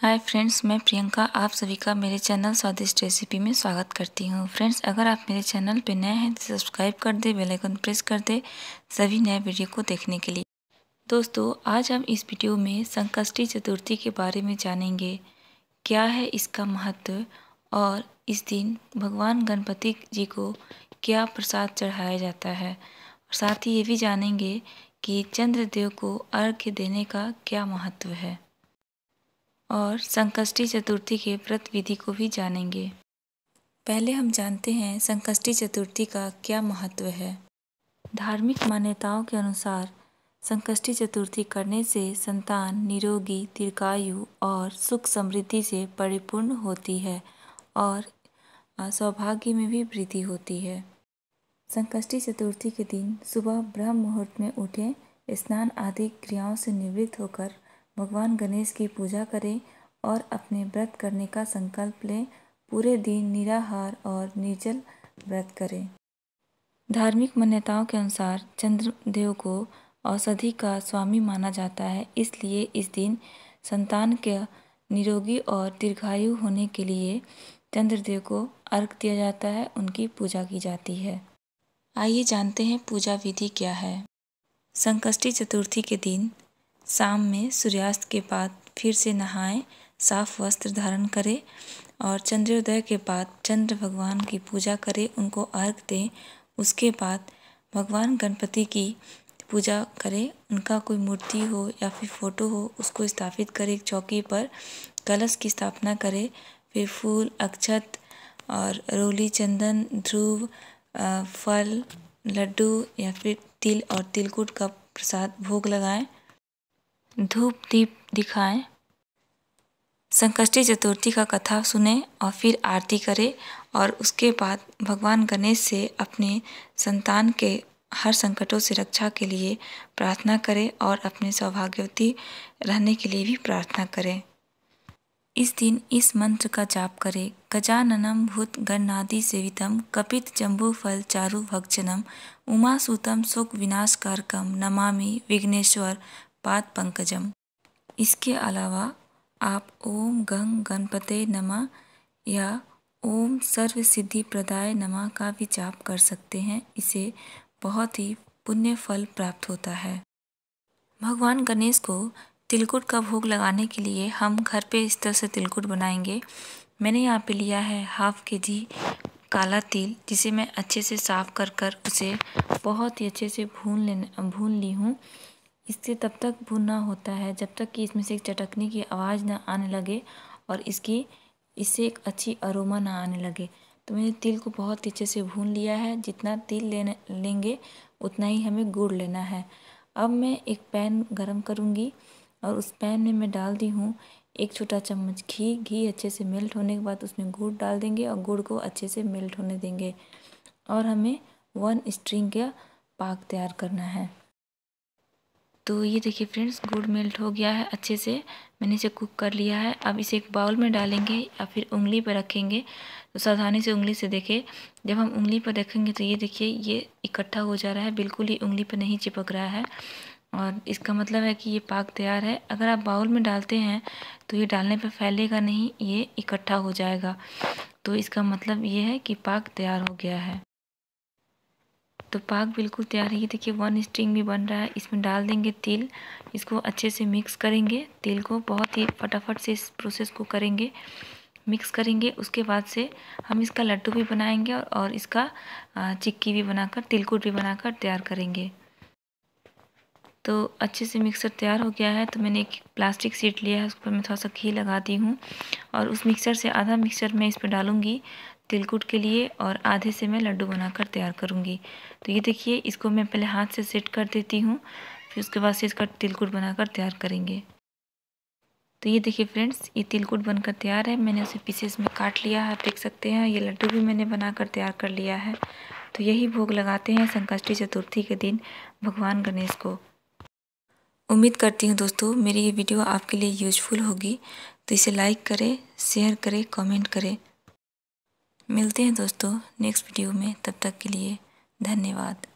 hi friends मैं प्रियंका आप सभी का मेरे चैनल स्वादिष्ट रेसिपी में स्वागत करती हूँ फ्रेंड्स अगर आप मेरे चैनल पर नए हैं तो सब्सक्राइब कर दें बेल आइकन प्रेस कर दें सभी नए वीडियो को देखने के लिए दोस्तों आज हम इस वीडियो में संकष्टी चतुर्थी के बारे में जानेंगे क्या है इसका महत्व और इस दिन भगवान गणपति जी को क्या प्रसाद चढ़ाया जाता है और साथ ही ये भी जानेंगे कि चंद्रदेव को अर्घ्य देने का क्या महत्व है और संकष्टी चतुर्थी के व्रत विधि को भी जानेंगे पहले हम जानते हैं संकष्टी चतुर्थी का क्या महत्व है धार्मिक मान्यताओं के अनुसार संकष्टी चतुर्थी करने से संतान निरोगी दीर्घायु और सुख समृद्धि से परिपूर्ण होती है और सौभाग्य में भी वृद्धि होती है संकष्टी चतुर्थी के दिन सुबह ब्रह्म मुहूर्त में उठें स्नान आदि क्रियाओं से निवृत्त होकर भगवान गणेश की पूजा करें और अपने व्रत करने का संकल्प लें पूरे दिन निराहार और निर्जल व्रत करें धार्मिक मान्यताओं के अनुसार चंद्रदेव को औषधि का स्वामी माना जाता है इसलिए इस दिन संतान के निरोगी और दीर्घायु होने के लिए चंद्रदेव को अर्घ दिया जाता है उनकी पूजा की जाती है आइए जानते हैं पूजा विधि क्या है संकष्टी चतुर्थी के दिन शाम में सूर्यास्त के बाद फिर से नहाएं साफ वस्त्र धारण करें और चंद्रोदय के बाद चंद्र भगवान की पूजा करें उनको अर्घ दें उसके बाद भगवान गणपति की पूजा करें उनका कोई मूर्ति हो या फिर फ़ोटो हो उसको स्थापित करें चौकी पर कलश की स्थापना करें फिर फूल अक्षत और रोली चंदन ध्रुव फल लड्डू या फिर तिल और तिलकुट का प्रसाद भोग लगाएं धूप दीप दिखाएं संकष्टी चतुर्थी का कथा सुने और फिर आरती करें और उसके बाद भगवान गणेश से अपने संतान के हर संकटों से रक्षा के लिए प्रार्थना करें और अपने सौभाग्यवती रहने के लिए भी प्रार्थना करें इस दिन इस मंत्र का जाप करें गजाननम भूत गणनादि सेवितम कपित जम्बू फल चारु भक्षनम उमा सुतम सुख विनाशकारकम नमामि विघ्नेश्वर पाद पंकजम इसके अलावा आप ओम गंग गणपते नमः या ओम सर्व सिद्धि प्रदाय नमः का भी जाप कर सकते हैं इसे बहुत ही पुण्य फल प्राप्त होता है भगवान गणेश को तिलकुट का भोग लगाने के लिए हम घर पे इस तरह से तिलकुट बनाएंगे मैंने यहाँ पे लिया है हाफ के जी काला तिल जिसे मैं अच्छे से साफ़ कर कर उसे बहुत ही अच्छे से भून लेने भून ली हूँ इसे तब तक भुनना होता है जब तक कि इसमें से एक चटकने की आवाज़ ना आने लगे और इसकी इससे एक अच्छी अरोमा ना आने लगे तो मैंने तिल को बहुत अच्छे से भून लिया है जितना तिल लेने लेंगे उतना ही हमें गुड़ लेना है अब मैं एक पैन गरम करूँगी और उस पैन में मैं डाल दी हूँ एक छोटा चम्मच घी घी अच्छे से मेल्ट होने के बाद उसमें गुड़ डाल देंगे और गुड़ को अच्छे से मेल्ट होने देंगे और हमें वन स्ट्रिंग का पाक तैयार करना है तो ये देखिए फ्रेंड्स गुड़ मेल्ट हो गया है अच्छे से मैंने इसे कुक कर लिया है अब इसे एक बाउल में डालेंगे या फिर उंगली पर रखेंगे तो सावधानी से उंगली से देखें जब हम उंगली पर रखेंगे तो ये देखिए ये इकट्ठा हो जा रहा है बिल्कुल ही उंगली पर नहीं चिपक रहा है और इसका मतलब है कि ये पाक तैयार है अगर आप बाउल में डालते हैं तो ये डालने पर फैलेगा नहीं ये इकट्ठा हो जाएगा तो इसका मतलब ये है कि पाक तैयार हो गया है तो पाक बिल्कुल तैयार है ये देखिए वन स्टिंग भी बन रहा है इसमें डाल देंगे तिल इसको अच्छे से मिक्स करेंगे तिल को बहुत ही फटाफट से इस प्रोसेस को करेंगे मिक्स करेंगे उसके बाद से हम इसका लड्डू भी बनाएंगे और, और इसका चिक्की भी बनाकर तिलकुट भी बनाकर तैयार करेंगे तो अच्छे से मिक्सर तैयार हो गया है तो मैंने एक प्लास्टिक सीट लिया है उस पर मैं थोड़ा सा घी लगा दी हूँ और उस मिक्सर से आधा मिक्सर मैं इस पर डालूँगी तिलकुट के लिए और आधे से मैं लड्डू बनाकर तैयार करूँगी तो ये देखिए इसको मैं पहले हाथ से सेट कर देती हूँ फिर उसके बाद से इसका तिलकुट बनाकर तैयार करेंगे तो ये देखिए फ्रेंड्स ये तिलकुट बनकर तैयार है मैंने उसे पीसेस में काट लिया है देख सकते हैं ये लड्डू भी मैंने बनाकर तैयार कर लिया है तो यही भोग लगाते हैं संकष्टी चतुर्थी के दिन भगवान गणेश को उम्मीद करती हूँ दोस्तों मेरी ये वीडियो आपके लिए यूजफुल होगी तो इसे लाइक करें शेयर करें कमेंट करें मिलते हैं दोस्तों नेक्स्ट वीडियो में तब तक के लिए धन्यवाद